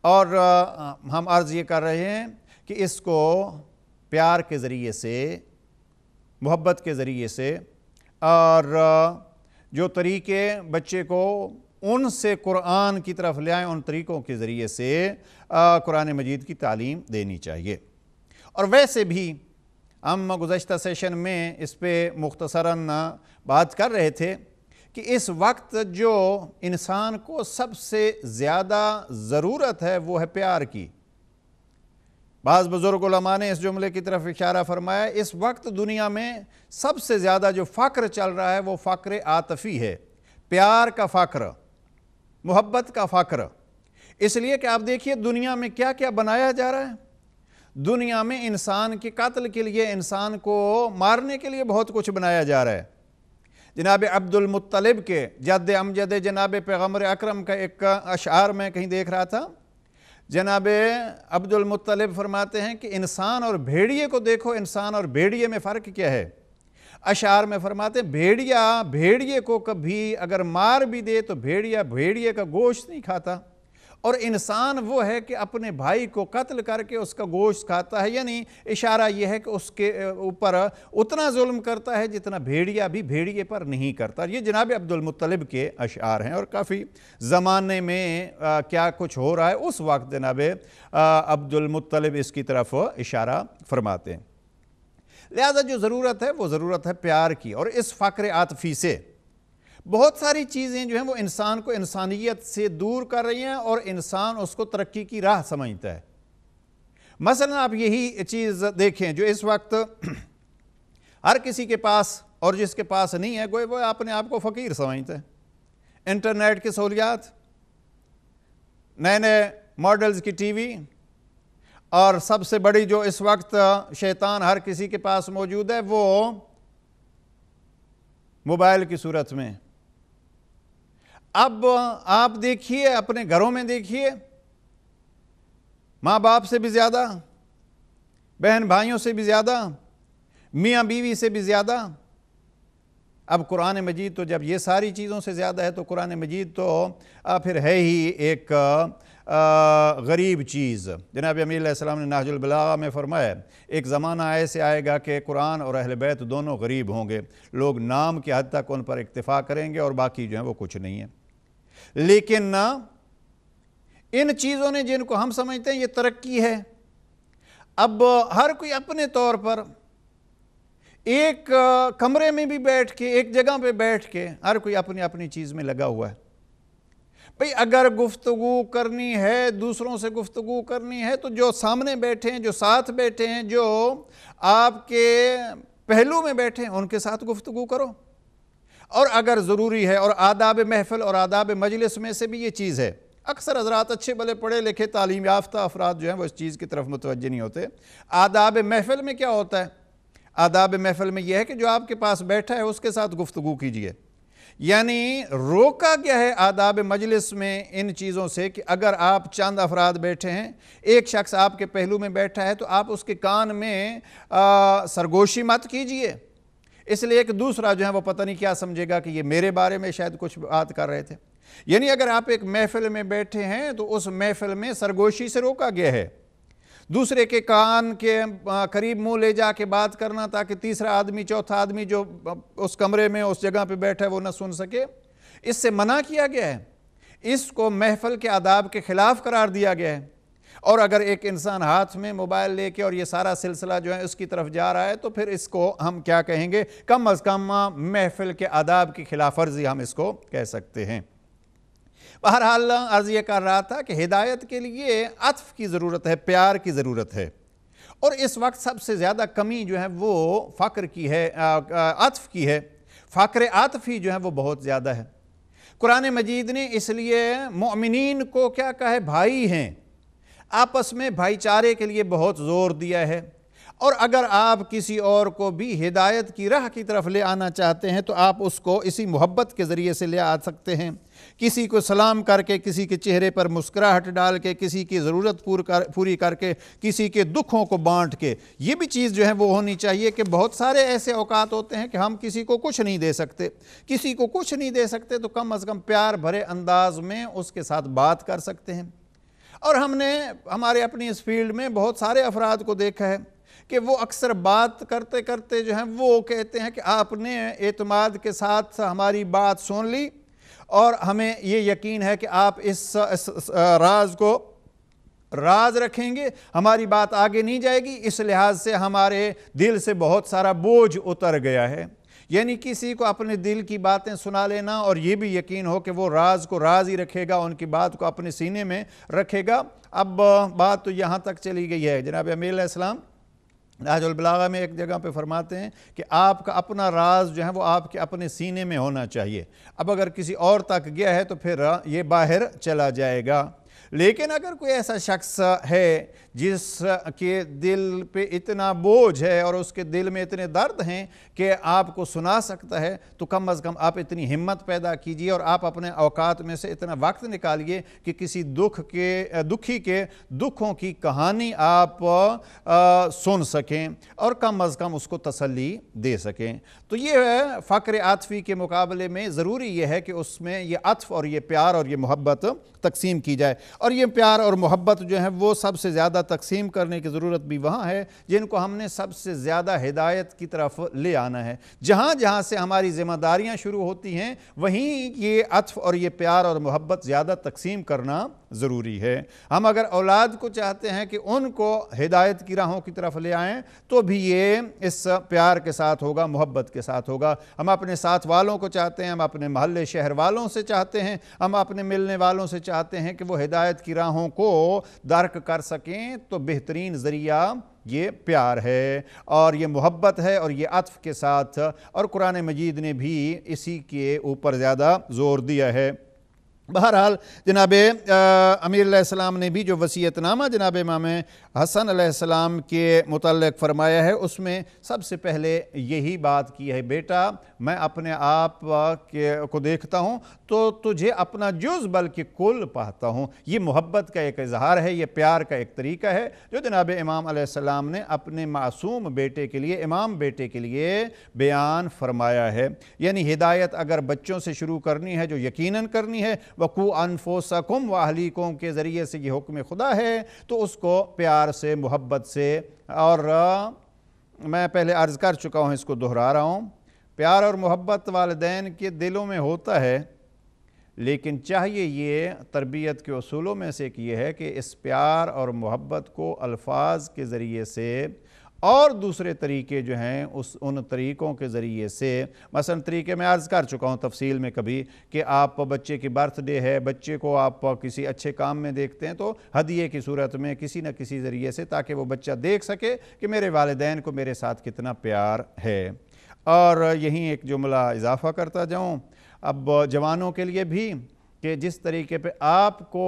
और आ, हम अर्ज़ ये कर रहे हैं कि इसको प्यार के ज़रिए से मोहब्बत के ज़रिए से और जो तरीके बच्चे को उनसे कुरान की तरफ ले आएँ उन तरीक़ों के ज़रिए से कुरान मजीद की तालीम देनी चाहिए और वैसे भी हम गुज्त सेशन में इस पर मुख्तसरा बात कर रहे थे कि इस वक्त जो इंसान को सबसे ज़्यादा ज़रूरत है वो है प्यार की बाज़ बुजुर्ग ने इस जुमले की तरफ इशारा फरमाया इस वक्त दुनिया में सबसे ज़्यादा जो फ़ख्र चल रहा है वो फ़क्र आतफ़ी है प्यार का फ़क्र मोहब्बत का फ़ख्र इसलिए कि आप देखिए दुनिया में क्या क्या बनाया जा रहा है दुनिया में इंसान के कत्ल के लिए इंसान को मारने के लिए बहुत कुछ बनाया जा रहा है जनाब अब्दुलमतलब के जद अमजद जनाब पैगम्बर अक्रम का एक अशार में कहीं देख रहा था जनाब अब्दुलमतलब फरमाते हैं कि इंसान और भेड़िए को देखो इंसान और भेड़िए में फ़र्क क्या है अशार में फरमाते भेड़िया भेड़िए को कभी अगर मार भी दे तो भेड़िया भेड़िए का गोश्त नहीं खाता और इंसान वो है कि अपने भाई को कत्ल करके उसका गोश्त खाता है यानी इशारा यह है कि उसके ऊपर उतना जुल्म करता है जितना भेड़िया भी भेड़िए पर नहीं करता ये जनाब अब्दुलमतलब के अशार हैं और काफ़ी ज़माने में आ, क्या कुछ हो रहा है उस वक्त जनाब अब्दुलमतलब इसकी तरफ इशारा फरमाते हैं लिहाजा जो ज़रूरत है वो ज़रूरत है प्यार की और इस फ़क्र आतफी से बहुत सारी चीज़ें जो हैं वो इंसान को इंसानियत से दूर कर रही हैं और इंसान उसको तरक्की की राह समझता है मसलन आप यही चीज़ देखें जो इस वक्त हर किसी के पास और जिसके पास नहीं है कोई वो अपने आप को फ़कीर समझते हैं इंटरनेट की सहूलियात नए नए मॉडल्स की टीवी और सबसे बड़ी जो इस वक्त शैतान हर किसी के पास मौजूद है वो मोबाइल की सूरत में अब आप देखिए अपने घरों में देखिए माँ बाप से भी ज़्यादा बहन भाइयों से भी ज़्यादा मियाँ बीवी से भी ज़्यादा अब कुरान मजीद तो जब ये सारी चीज़ों से ज़्यादा है तो कुरान मजीद तो फिर है ही एक गरीब चीज़ जनाब अमीसम ने नाजुलबला में फरमाया एक ज़माना ऐसे आएगा कि कुरान और अहल बैत दोनों गरीब होंगे लोग नाम के हद तक उन पर इतफ़ा करेंगे और बाकी जो है वो कुछ नहीं है लेकिन इन चीज़ों ने जिनको हम समझते हैं ये तरक्की है अब हर कोई अपने तौर पर एक कमरे में भी बैठ के एक जगह पे बैठ के हर कोई अपनी अपनी चीज़ में लगा हुआ है भाई अगर गुफ्तगु करनी है दूसरों से गुफ्तगु करनी है तो जो सामने बैठे हैं जो साथ बैठे हैं जो आपके पहलू में बैठे हैं उनके साथ गुफ्तगु करो और अगर ज़रूरी है और आदाब महफिल और आदाब मजलिस में से भी ये चीज़ है अक्सर हजरात अच्छे भले पढ़े लिखे तालीम याफ्ता अफराद जो हैं वो इस चीज़ की तरफ मुतवज नहीं होते आदाब महफ़िल में क्या होता है आदाब महफ़िल में यह है कि जो आपके पास बैठा है उसके साथ गुफ्तु कीजिए यानी रोका गया है आदाब मजलिस में इन चीज़ों से कि अगर आप चंद अफराद बैठे हैं एक शख्स आपके पहलू में बैठा है तो आप उसके कान में आ, सरगोशी मत कीजिए इसलिए एक दूसरा जो है वो पता नहीं क्या समझेगा कि ये मेरे बारे में शायद कुछ बात कर रहे थे यानी अगर आप एक महफिल में बैठे हैं तो उस महफिल में सरगोशी से रोका गया है दूसरे के कान के करीब मुंह ले जाके बात करना ताकि तीसरा आदमी चौथा आदमी जो उस कमरे में उस जगह पे बैठा है वो ना सुन सके इससे मना किया गया है इसको महफल के आदाब के ख़िलाफ़ करार दिया गया है और अगर एक इंसान हाथ में मोबाइल लेके और ये सारा सिलसिला जो है उसकी तरफ जा रहा है तो फिर इसको हम क्या कहेंगे कम अज़ कम महफिल के आदाब की खिलाफ वर्जी हम इसको कह सकते हैं बहरहाल अर्ज़ ये कर रहा था कि हिदायत के लिए अतफ की ज़रूरत है प्यार की ज़रूरत है और इस वक्त सबसे ज़्यादा कमी जो है वो फ़क्र की है अतफ की है फ़क्र आतफी जो है वो बहुत ज़्यादा है कुरान मजीद ने इसलिए ममिन को क्या कहे भाई हैं आपस में भाईचारे के लिए बहुत ज़ोर दिया है और अगर आप किसी और को भी हिदायत की राह की तरफ ले आना चाहते हैं तो आप उसको इसी मोहब्बत के ज़रिए से ले आ सकते हैं किसी को सलाम करके किसी के चेहरे पर मुस्कुराहट डाल के किसी की ज़रूरत पूर कर पूरी करके किसी के दुखों को बांट के ये भी चीज़ जो है वो होनी चाहिए कि बहुत सारे ऐसे अवकात होते हैं कि हम किसी को कुछ नहीं दे सकते किसी को कुछ नहीं दे सकते तो कम अज़ कम प्यार भरे अंदाज में उसके साथ बात कर सकते हैं और हमने हमारे अपनी इस फील्ड में बहुत सारे अफराद को देखा है कि वो अक्सर बात करते करते जो हैं वो कहते हैं कि आपने एतमाद के साथ हमारी बात सुन ली और हमें ये यकीन है कि आप इस, इस, इस राज को राज रखेंगे हमारी बात आगे नहीं जाएगी इस लिहाज से हमारे दिल से बहुत सारा बोझ उतर गया है यानी किसी को अपने दिल की बातें सुना लेना और ये भी यकीन हो कि वो राज को राज ही रखेगा उनकी बात को अपने सीने में रखेगा अब बात तो यहाँ तक चली गई है जनाब अमील इस्लाम में एक जगह पे फरमाते हैं कि आपका अपना राज जो है वो आपके अपने सीने में होना चाहिए अब अगर किसी और तक गया है तो फिर ये बाहर चला जाएगा लेकिन अगर कोई ऐसा शख्स है जिसके दिल पे इतना बोझ है और उसके दिल में इतने दर्द हैं कि आपको सुना सकता है तो कम अज़ कम आप इतनी हिम्मत पैदा कीजिए और आप अपने अवकात में से इतना वक्त निकालिए कि किसी दुख के दुखी के दुखों की कहानी आप आ, सुन सकें और कम अज़ कम उसको तसल्ली दे सकें तो ये फ़क्र आतफ़ी के मुकाबले में ज़रूरी यह है कि उसमें ये अतफ़ और ये प्यार और ये मोहब्बत तकसीम की जाए और ये प्यार और मोहब्बत जो है वो सबसे ज़्यादा तकसीम करने की ज़रूरत भी वहाँ है जिनको हमने सबसे ज़्यादा हिदायत की तरफ ले आना है जहाँ जहाँ से हमारी ज़िम्मेदारियाँ शुरू होती हैं वहीं ये अतफ़ और ये प्यार और मोहब्बत ज़्यादा तकसीम करना ज़रूरी है हम अगर औलाद को चाहते हैं कि उनको हिदायत की राहों की तरफ ले आएँ तो भी ये इस प्यार के साथ होगा मोहब्बत के साथ होगा हम अपने साथ वालों को चाहते हैं हम अपने मोहल्ले शहर वालों से चाहते हैं हम अपने मिलने वालों से चाहते हैं कि वो हिदायत हिदायत की राहों को दर्क कर सकें तो बेहतरीन ज़रिया ये प्यार है और ये मोहब्बत है और ये अतफ़ के साथ और कुरान मजीद ने भी इसी के ऊपर ज़्यादा ज़ोर दिया है बहरहाल जनाब अमीर ने भी जो वसीयतनामा जनाब इमाम हसन अलैहिस्सलाम के मुतल फरमाया है उसमें सबसे पहले यही बात की है बेटा मैं अपने आप के को देखता हूँ तो तुझे अपना जुज बल्कि कुल पाता हूँ ये मोहब्बत का एक इजहार है ये प्यार का एक तरीका है जो जनाब इमाम अलैहिस्सलाम ने अपने मासूम बेटे के लिए इमाम बेटे के लिए बयान फरमाया है यानी हिदायत अगर बच्चों से शुरू करनी है जो यकीनन करनी है वकू अनफोसकुम वाहलीकों के ज़रिए से ये हुक्म खुदा है तो उसको प्यार प्यार से मोहब्बत से और मैं पहले अर्ज़ कर चुका हूँ इसको दोहरा रहा हूँ प्यार और मोहब्बत वालदेन के दिलों में होता है लेकिन चाहिए ये तरबियत के असूलों में से एक ये है कि इस प्यार और मोहब्बत को अल्फाज के ज़रिए से और दूसरे तरीके जो हैं उस उन तरीक़ों के ज़रिए से मसलन तरीके मैं अर्ज़ कर चुका हूँ तफसील में कभी कि आप बच्चे की बर्थडे है बच्चे को आप किसी अच्छे काम में देखते हैं तो हदिये की सूरत में किसी न किसी ज़रिए से ताकि वो बच्चा देख सके कि मेरे वालदेन को मेरे साथ कितना प्यार है और यहीं एक जुमला इजाफ़ा करता जाऊँ अब जवानों के लिए भी कि जिस तरीके पे आपको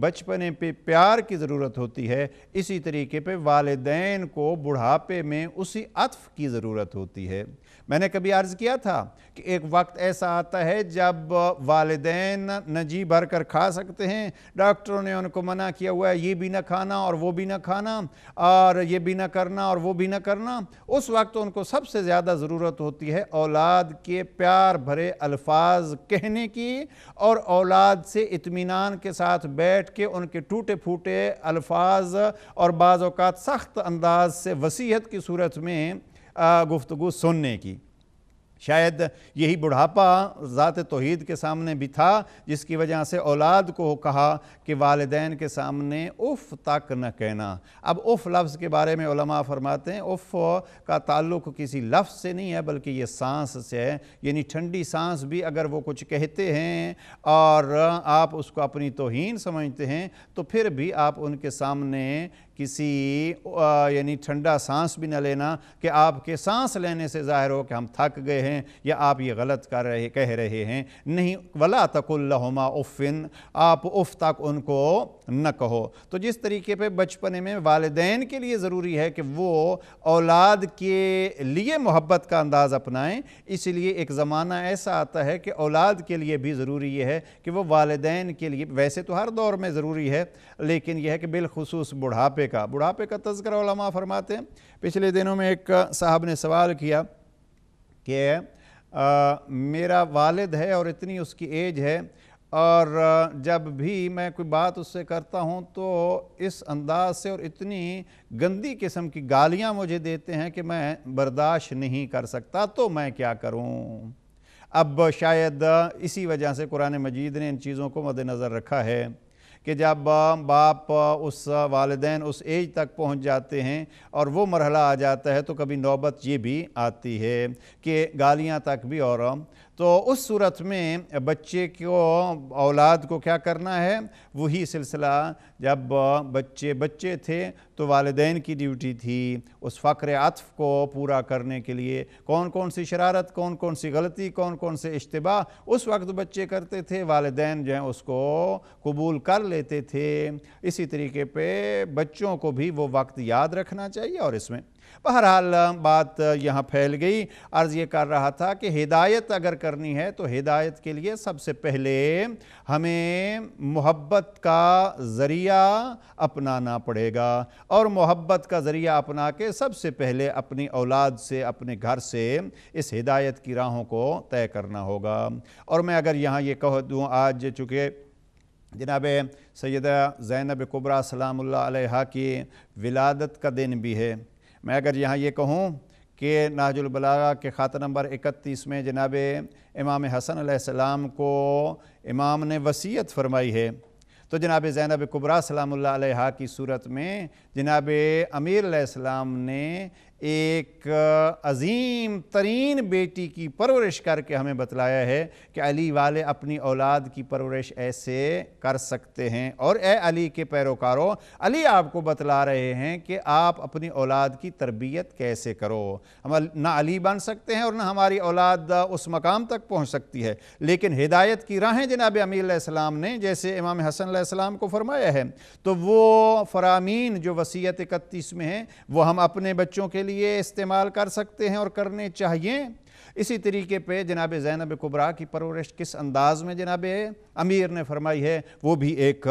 बचपने पे प्यार की ज़रूरत होती है इसी तरीके पे वालदेन को बुढ़ापे में उसी अतफ़ की ज़रूरत होती है मैंने कभी अर्ज़ किया था कि एक वक्त ऐसा आता है जब वालदेन न जी भर कर खा सकते हैं डॉक्टरों ने उनको मना किया हुआ है ये भी ना खाना और वो भी ना खाना और ये भी ना करना और वो भी ना करना उस वक्त उनको सबसे ज़्यादा ज़रूरत होती है औलाद के प्यार भरे अल्फाज कहने की और औलाद से इतमान के साथ बैठ के उनके टूटे फूटे अल्फाज और बाज़ात सख्त अंदाज से वसीहत की सूरत में गुफ्तु सुनने की शायद यही बुढ़ापा ज़ात तोहद के सामने भी था जिसकी वजह से औलाद को कहा कि वालदेन के सामने उफ़ तक न कहना अब उफ़ लफ्ज़ के बारे में फरमाते हैं उफ़ का ताल्लुक़ किसी लफ्ज़ से नहीं है बल्कि ये सांस से है यानी ठंडी सांस भी अगर वो कुछ कहते हैं और आप उसको अपनी तोहन समझते हैं तो फिर भी आप उनके सामने किसी यानी ठंडा सांस भी न लेना कि आपके सांस लेने से ज़ाहिर हो कि हम थक गए हैं या आप ये गलत कर रहे कह रहे हैं नहीं वला लहुमा उफ़िन आप उफ़ तक उनको न कहो तो जिस तरीके पे बचपने में वालदेन के लिए ज़रूरी है कि वो औलाद के लिए मोहब्बत का अंदाज़ अपनाएं इसलिए एक ज़माना ऐसा आता है कि औलाद के लिए भी ज़रूरी यह है कि वो वालदेन के लिए वैसे तो हर दौर में ज़रूरी है लेकिन यह है कि बिलखसूस बुढ़ापे बुढ़ापे का बुढ़ापे का तस्करमा फरमाते हैं पिछले दिनों में एक साहब ने सवाल किया कि मेरा वालिद है और इतनी उसकी एज है और जब भी मैं कोई बात उससे करता हूं तो इस अंदाज से और इतनी गंदी किस्म की गालियां मुझे देते हैं कि मैं बर्दाश्त नहीं कर सकता तो मैं क्या करूं अब शायद इसी वजह से कुरान मजीद ने इन चीज़ों को मद्दनज़र रखा है कि जब बाप उस वालदेन उस एज तक पहुंच जाते हैं और वो मरहला आ जाता है तो कभी नौबत ये भी आती है कि गालियां तक भी और तो उस सूरत में बच्चे को औलाद को क्या करना है वही सिलसिला जब बच्चे बच्चे थे तो वालदेन की ड्यूटी थी उस फ़क्र अतफ को पूरा करने के लिए कौन कौन सी शरारत कौन कौन सी गलती कौन कौन से इश्तबा उस वक्त बच्चे करते थे वालदेन जो हैं उसको कबूल कर लेते थे इसी तरीके पे बच्चों को भी वो वक्त याद रखना चाहिए और इसमें बहरहाल बात यहाँ फैल गई अर्ज़ ये कर रहा था कि हिदायत अगर करनी है तो हिदायत के लिए सबसे पहले हमें मोहब्बत का ज़रिया अपनाना पड़ेगा और मोहब्बत का ज़रिया अपना के सबसे पहले अपनी औलाद से अपने घर से इस हिदायत की राहों को तय करना होगा और मैं अगर यहाँ ये कह दूँ आज चूँकि जनाब सैदा ज़ैनब कुबरा सलाम की विलादत का दिन भी है मैं अगर यहाँ ये कहूँ कि नाजुलबला के खाता नंबर इकतीस में जनाब इमाम हसन सलाम को इमाम ने वसीयत फरमाई है तो जनाब ज़ैनब कुबरा सलाम की सूरत में जनाब अमीर सलाम ने एक अजीम तरीन बेटी की परवरिश करके हमें बतलाया है कि अली वाले अपनी औलाद की परवरिश ऐसे कर सकते हैं और ए अली के पैरोकारों अली आपको बतला रहे हैं कि आप अपनी औलाद की तरबियत कैसे करो हम ना अली बन सकते हैं और ना हमारी औलाद उस मकाम तक पहुँच सकती है लेकिन हिदायत की राहें जनाब अमीम ने जैसे इमाम हसन को फरमाया है तो वो फरामीन जो वसीयत इकतीस में है वह हम अपने बच्चों के लिए लिए इस्तेमाल कर सकते हैं और करने चाहिए इसी तरीके पे जनाब जैनब कुबरा की परवरिश किस अंदाज में जनाब अमीर ने फरमाई है वो भी एक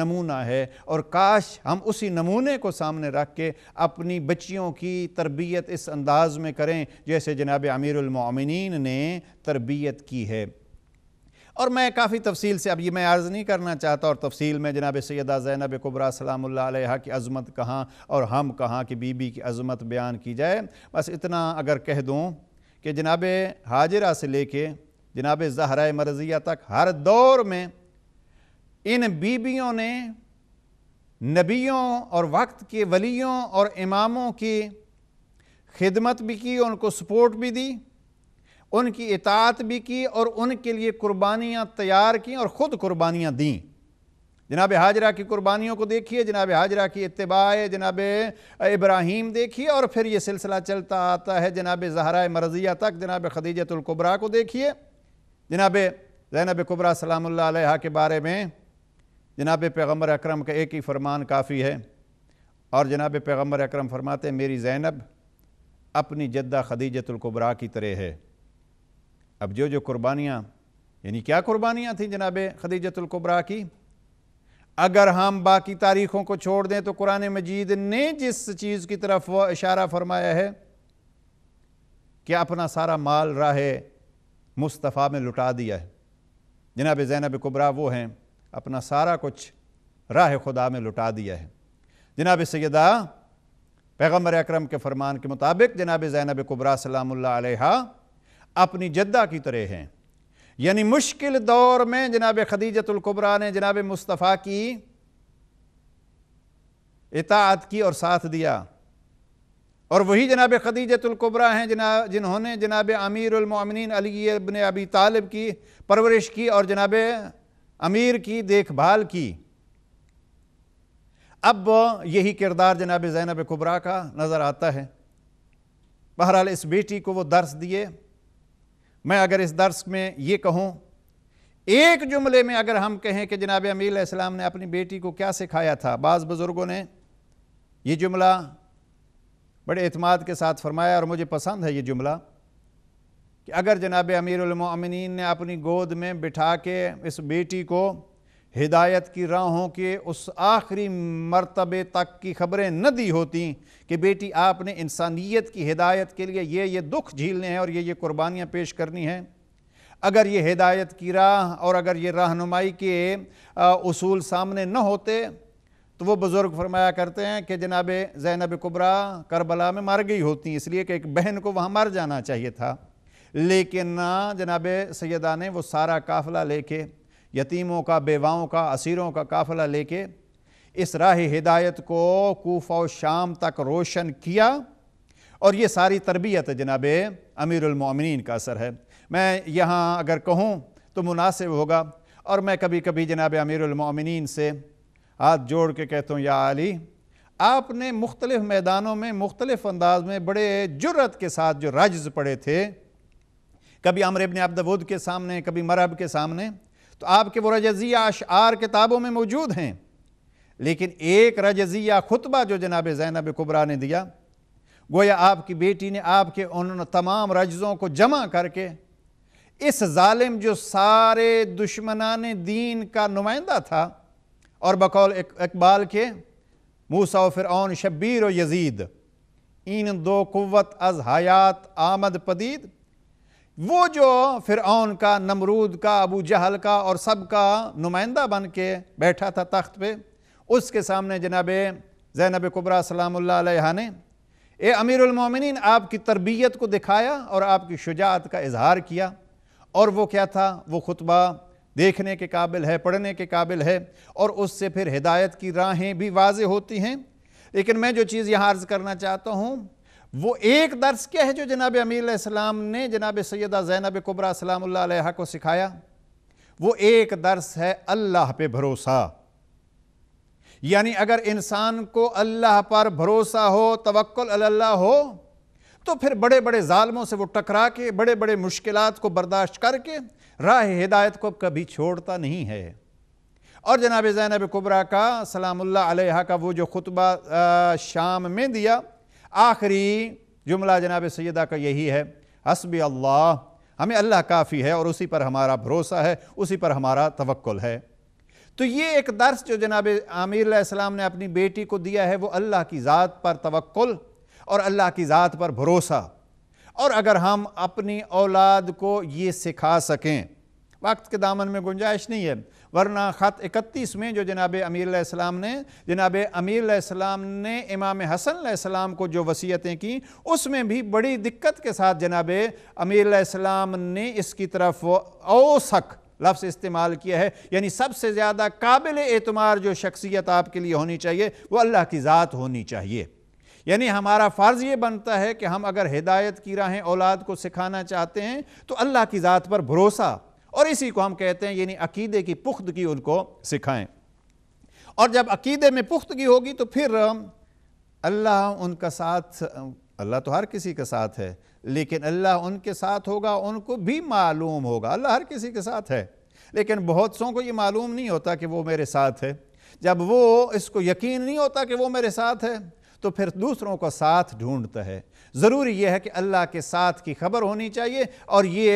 नमूना है और काश हम उसी नमूने को सामने रख के अपनी बच्चियों की तरबियत इस अंदाज में करें जैसे जनाब अमीरमिन ने तरबियत की है और मैं काफ़ी तफसील से अब ये मैं अर्ज़ नहीं करना चाहता और तफसील में जनाब सैदा ज़ैनब कुबरा सलाम की अज़मत कहाँ और हम कहाँ की बीबी की अज़मत बयान की जाए बस इतना अगर कह दूँ कि जनाब हाजरा से लेके जनाब जहरा मरजिया तक हर दौर में इन बीबियों ने नबियों और वक्त के वलियों और इमामों की खिदमत भी की उनको सपोर्ट भी दी उनकी इतात भी की और उनके लिए कुर्बानियाँ तैयार की और ख़ुद कुर्बानियाँ दी जनाब हाजरा की कुर्बानियों को देखिए जनाब हाजरा की इतबा जनाब इब्राहिम देखिए और फिर ये सिलसिला चलता आता है जनाब जहरा मरजिया तक जनाब खदीजतुल्कुबरा को देखिए जनाब जैनब कुबरा सलाम के बारे में जनाब पैगम्बर अक्रम का एक ही फरमान काफ़ी है और जनाब पैगम्बर अक्रम फरमाते मेरी जैनब अपनी जद्दा खदीजतुल्कुबरा की तरह है अब जो जो कुर्बानियाँ यानी क्या कुर्बानियाँ थी जनाब खदीजतुल्कुबरा की अगर हम बाकी तारीखों को छोड़ दें तो कुरान मजीद ने जिस चीज़ की तरफ इशारा फरमाया है कि अपना सारा माल राह मुस्तफ़ा में लुटा दिया है जनाब जैनब कुबरा वो हैं अपना सारा कुछ राह खुदा में लुटा दिया है जनाब सैदा पैगम्बर अक्रम के फरमान के मुताबिक जनाब जैनब कुबरा सलाम अपनी जद्दा की तरह हैं यानी मुश्किल दौर में जनाब खदीजतुल्कुबरा ने जनाब मुस्तफ़ा की इतात की और साथ दिया और वही जनाब खदीजतुल्कुबरा हैं जना जिन्होंने जनाब अमीरमिन अली अबन अबी तालिब की परवरिश की और जनाब अमीर की देखभाल की अब यही किरदार जनाब जैनब कुबरा का नज़र आता है बहरहाल इस बेटी को वो दर्स दिए मैं अगर इस दर्श में ये कहूँ एक जुमले में अगर हम कहें कि जनाब अमील इस्लाम ने अपनी बेटी को क्या सिखाया था बाज़ बुज़ुर्गों ने ये जुमला बड़े अतमाद के साथ फरमाया और मुझे पसंद है ये जुमला कि अगर जनाब अमीरमिन ने अपनी गोद में बिठा के इस बेटी को हिदायत की राहों के उस आखिरी मरतबे तक की खबरें न दी होती कि बेटी आपने इंसानियत की हिदायत के लिए ये ये दुख झीलने हैं और ये ये कुर्बानियाँ पेश करनी हैं अगर ये हिदायत की राह और अगर ये रहनुमाई के असूल सामने न होते तो वो बुज़ुर्ग फरमाया करते हैं कि जनाब जैनब कुबरा करबला में मर गई होती इसलिए कि एक बहन को वहाँ मर जाना चाहिए था लेकिन जनाब सैदा ने वो सारा काफिला लेके यतीमों का बेवाओं का असीरों का काफिला लेके इस राह हिदायत को कोफा शाम तक रोशन किया और ये सारी तरबियत जनाब अमीरमिन का असर है मैं यहाँ अगर कहूँ तो मुनासिब होगा और मैं कभी कभी जनाब अमीरमिन से हाथ जोड़ के कहता हूँ या अली आपने मुख्तलिफ़ मैदानों में मुख्तलिफ़ अंदाज में बड़े जुर्रत के साथ जो राजज पड़े थे कभी अमर इबन के सामने कभी मरहब के सामने तो आपके वो रजजिया अशार किताबों में मौजूद हैं लेकिन एक रजजिया खुतबा जो जनाब जैनब कुबरा ने दिया गोया आपकी बेटी ने आपके उन तमाम रजों को जमा करके इस जालिम जो सारे दुश्मनान दीन का नुमाइंदा था और बकौल इकबाल के मूसा फिर शब्बीर और यजीद इन दो कुत अज हयात आमद पदीद वो जो ओन का नमरूद का अबू जहल का और सब का नुमाइंदा बन के बैठा था तख्त पे उसके सामने जनाब जैनब कुबरा सलामुल्लाह ने ए अमीरमिन आपकी तरबियत को दिखाया और आपकी शुजात का इजहार किया और वो क्या था वो खुतबा देखने के काबिल है पढ़ने के काबिल है और उससे फिर हिदायत की राहें भी वाज होती हैं लेकिन मैं जो चीज़ यहाँ अर्ज़ करना चाहता हूँ वो एक दर्स क्या है जो जनाब अमील इस्लाम ने जनाब सैदा जैनब कुबरा सलाम को सिखाया वो एक दर्स है अल्लाह पे भरोसा यानी अगर इंसान को अल्लाह पर भरोसा हो तवक्ल अल्लाह हो तो फिर बड़े बड़े ालमों से वो टकरा के बड़े बड़े मुश्किल को बर्दाश्त करके राह हिदायत को कभी छोड़ता नहीं है और जनाब जैनब कुबरा का सलाम का वो जो खुतबा शाम में दिया आखिरी जुमला जनाब सैदा का यही है हसब अल्लाह हमें अल्लाह काफ़ी है और उसी पर हमारा भरोसा है उसी पर हमारा तवक्ल है तो ये एक दर्स जो जनाब आमिर इस्लाम ने अपनी बेटी को दिया है वो अल्लाह की ज़ात पर तवक्ल और अल्लाह की ज़ात पर भरोसा और अगर हम अपनी औलाद को ये सिखा सकें वक्त के दामन में गुंजाइश नहीं है वरना ख़त इकतीस में जो जनाब अमीर ने जनाब अमीर ने इमाम हसन को जो वसीयतें की उसमें भी बड़ी दिक्कत के साथ जनाब अमीर ने इसकी तरफ औसक लफ्स इस्तेमाल किया है यानी सबसे ज़्यादा काबिल एतमार जो शख्सियत आपके लिए होनी चाहिए वो अल्लाह की ज़ात होनी चाहिए यानी हमारा फ़र्ज़ ये बनता है कि हम अगर हिदायत की राहें औलाद को सिखाना चाहते हैं तो अल्लाह की ज़ात पर भरोसा और इसी को हम कहते हैं यानी अकीदे की पुख्तगी उनको सिखाएं और जब अकीदे में पुख्तगी होगी तो फिर अल्लाह उनका साथ अल्लाह तो हर किसी के साथ है लेकिन अल्लाह उनके साथ होगा उनको भी मालूम होगा अल्लाह हर किसी के साथ है लेकिन बहुत सौ को ये मालूम नहीं होता कि वो मेरे साथ है जब वो इसको यकीन नहीं होता कि वो मेरे साथ है तो फिर दूसरों को साथ ढूंढता है ज़रूरी यह है कि अल्लाह के साथ की खबर होनी चाहिए और ये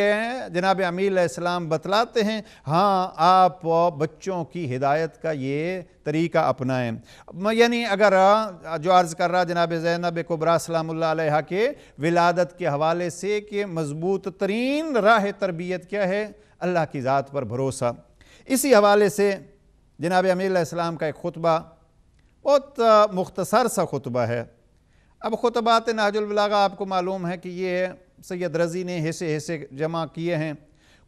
जनाब अमील इस्लाम बतलाते हैं हाँ आप बच्चों की हिदायत का ये तरीका अपनाएं यानी अगर जो अर्ज़ कर रहा जनाब जैनब कोबरा सलाम के विलादत के हवाले से कि मज़बूत तरीन राह तरबियत क्या है अल्लाह की ज़ात पर भरोसा इसी हवाले से जनाब अमीलाम का एक खुतबा बहुत मुख्तसर सा खुतबा है अब खुतबात नाजुलबलागा आपको मालूम है कि ये सैयद रज़ी ने हिस्से हिस्से जमा किए हैं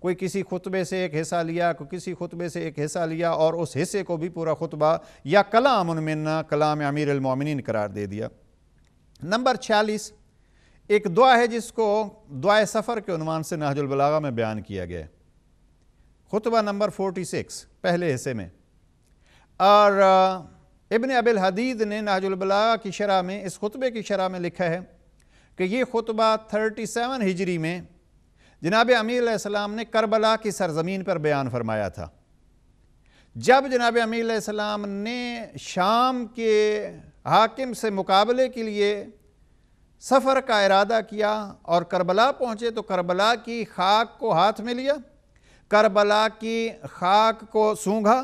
कोई किसी खुतबे से एक हिस्सा लिया कोई किसी खुतबे से एक हिस्सा लिया और उस हिस्से को भी पूरा खुतबा या कलाम उनमिना कलाम अमीर अलमिन करार दे दिया नंबर छियालीस एक दुआ है जिसको दुआ सफ़र के अनवान से नाजुलबलागा में बयान किया गया खुतबा नंबर फोर्टी सिक्स पहले हिस्से में और इबन अबिल हदीद ने नाजुलबला की शरह में इस खुतबे की शरह में लिखा है कि ये खुतबा थर्टी सेवन हिजरी में जनाब अमीसम ने करबला की सरजमीन पर बयान फरमाया था जब जनाब अमीसम ने शाम के हाकिम से मुकाबले के लिए सफ़र का इरादा किया और करबला पहुँचे तो करबला की खाक को हाथ में लिया करबला की खाक को सूंघा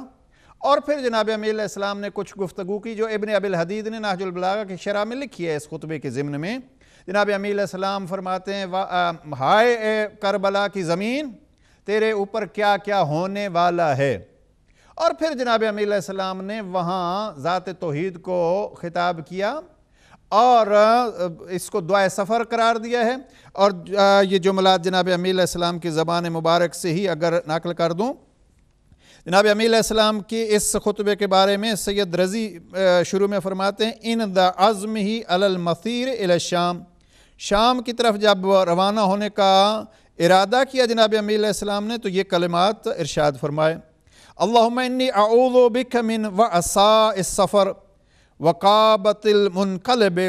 और फिर जनाब अमीलाम इस्लाम ने कुछ गुफ्तु की जो इबन अबिल हदीद ने नाजुलबलागा की शराह में लिखी है इस खुतबे के ज़िमन में जनाब अमीलाम इस्लाम फरमाते हैं हाय करबला की ज़मीन तेरे ऊपर क्या क्या होने वाला है और फिर जनाब अमीलाम इस्लाम ने वहाँ ज़ात तोहद को ख़िताब किया और इसको दुआ सफ़र करार दिया है और ये जुमलात जनाब अमील इस्लाम की ज़बान मुबारक से ही अगर नकल कर दूँ जनाब अमीम के इस खुतबे के बारे में सैद रज़ी शुरू में फ़रमाते हैं इन द आज़म ही अलमसीर अल शाम की तरफ जब रवाना होने का इरादा किया जनाब अमीम ने तो ये कलमात इरशाद फरमाए अल्लामी आउबिक मिन व असा सफ़र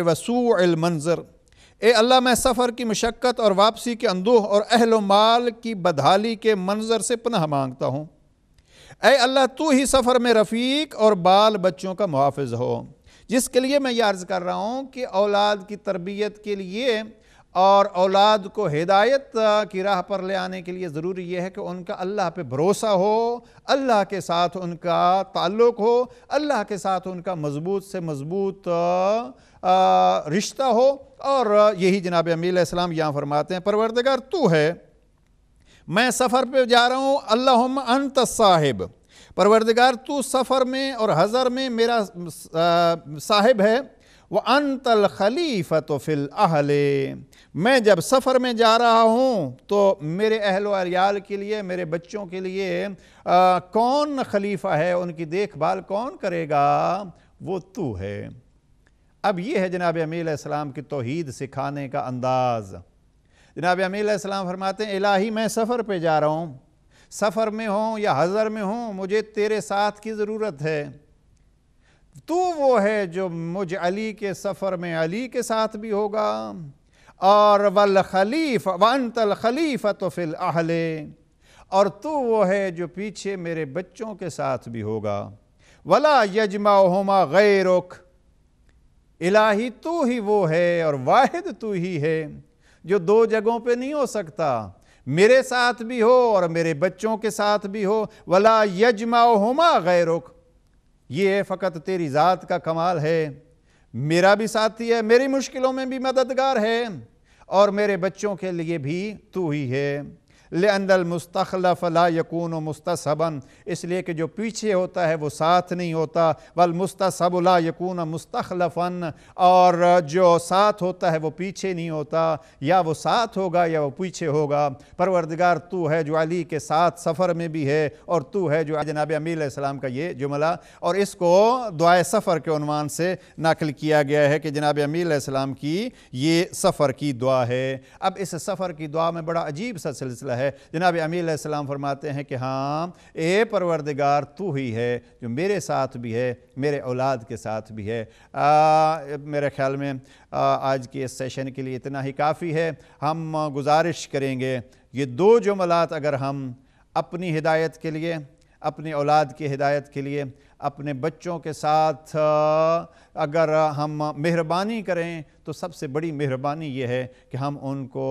वसूल मंज़र ए अल्लाह मैं सफ़र की मशक्क़त और वापसी के अंदोह और अहल माल की बदहाली के मंज़र से पुनः मांगता हूँ ए अल्लाह तू ही सफ़र में रफ़ीक और बाल बच्चों का मुहाफ़ हो जिसके लिए मैं ये अर्ज़ कर रहा हूँ कि औलाद की तरबियत के लिए और औलाद को हिदायत की राह पर ले आने के लिए ज़रूरी यह है कि उनका अल्लाह पे भरोसा हो अल्लाह के साथ उनका ताल्लुक़ हो अल्लाह के साथ उनका मज़बूत से मज़बूत रिश्ता हो और यही जनाब अमी इस्लाम यहाँ फरमाते हैं परवरदगार तू है मैं सफ़र पे जा रहा हूँ अल्लाह अंत साहिब परवरदिगार तू सफ़र में और हज़र में मेरा साहिब है व खलीफ तो फिल अहले मैं जब सफ़र में जा रहा हूँ तो मेरे अहल वरियाल के लिए मेरे बच्चों के लिए आ, कौन खलीफा है उनकी देखभाल कौन करेगा वो तू है अब ये है जनाब अमील की तोहद सिखाने का अंदाज़ जनाब अमीलाम फरमाते हैं इलाही मैं सफ़र पे जा रहा हूँ सफ़र में हों या हज़र में हों मुझे तेरे साथ की ज़रूरत है तू वो है जो मुझ अली के सफ़र में अली के साथ भी होगा और वल खलीफ वन तल खलीफ तो फिल और तू वो है जो पीछे मेरे बच्चों के साथ भी होगा वला यजमा होमा गैरुख इलाही तू ही वो है और वाहिद तू ही है जो दो जगहों पे नहीं हो सकता मेरे साथ भी हो और मेरे बच्चों के साथ भी हो वला यजमाओ होमा रुख ये है फ़कत तेरी ज़ात का कमाल है मेरा भी साथी है मेरी मुश्किलों में भी मददगार है और मेरे बच्चों के लिए भी तू ही है लेंदल मुस्तलफ़ ला यकून मुस्तसबन इसलिए कि जो पीछे होता है वो साथ नहीं होता वल मुस्तबला यकून मुस्तलफ़न और जो साथ होता है वो पीछे नहीं होता या वो साथ होगा या वो पीछे होगा परवरदगार तू है जो अली के साथ सफ़र में भी है और तू है जो जनाब अमीलाम का ये जुमला और इसको दुआ सफ़र के अनवान से नकल किया गया है कि जनाब अमीलम की ये सफ़र की दुआ है अब इस सफ़र की दुआ में बड़ा अजीब सा सिलसिला है है जनाब अमीसम फरमाते हैं कि हाँ ए परवरदिगार तू ही है जो मेरे साथ भी है मेरे औलाद के साथ भी है आ, मेरे ख्याल में आ, आज के इस सेशन के लिए इतना ही काफ़ी है हम गुजारिश करेंगे ये दो जुमलात अगर हम अपनी हिदायत के लिए अपनी औलाद की हिदायत के लिए अपने बच्चों के साथ अगर हम मेहरबानी करें तो सबसे बड़ी मेहरबानी ये है कि हम उनको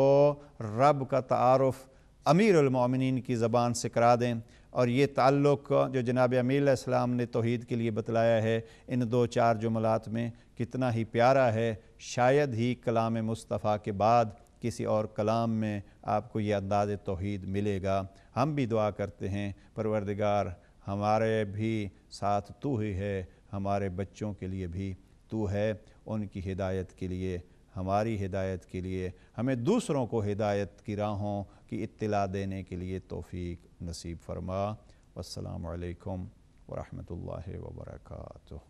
रब का तारफ़ अमीरमिन की ज़बान से करा दें और ये ताल्लुक़ जो जनाब अमीलाम ने तोहद के लिए बतलाया है इन दो चार जुमलात में कितना ही प्यारा है शायद ही कलाम मुस्तफ़ा के बाद किसी और कलाम में आपको ये अंदाज तोहद मिलेगा हम भी दुआ करते हैं परवरदिगार हमारे भी साथ तू ही है हमारे बच्चों के लिए भी तू है उनकी हिदायत के लिए हमारी हिदायत के लिए हमें दूसरों को हिदायत की राहों की इत्तला देने के लिए तोफ़ी नसीब फरमा वालकम वरहमल वर्का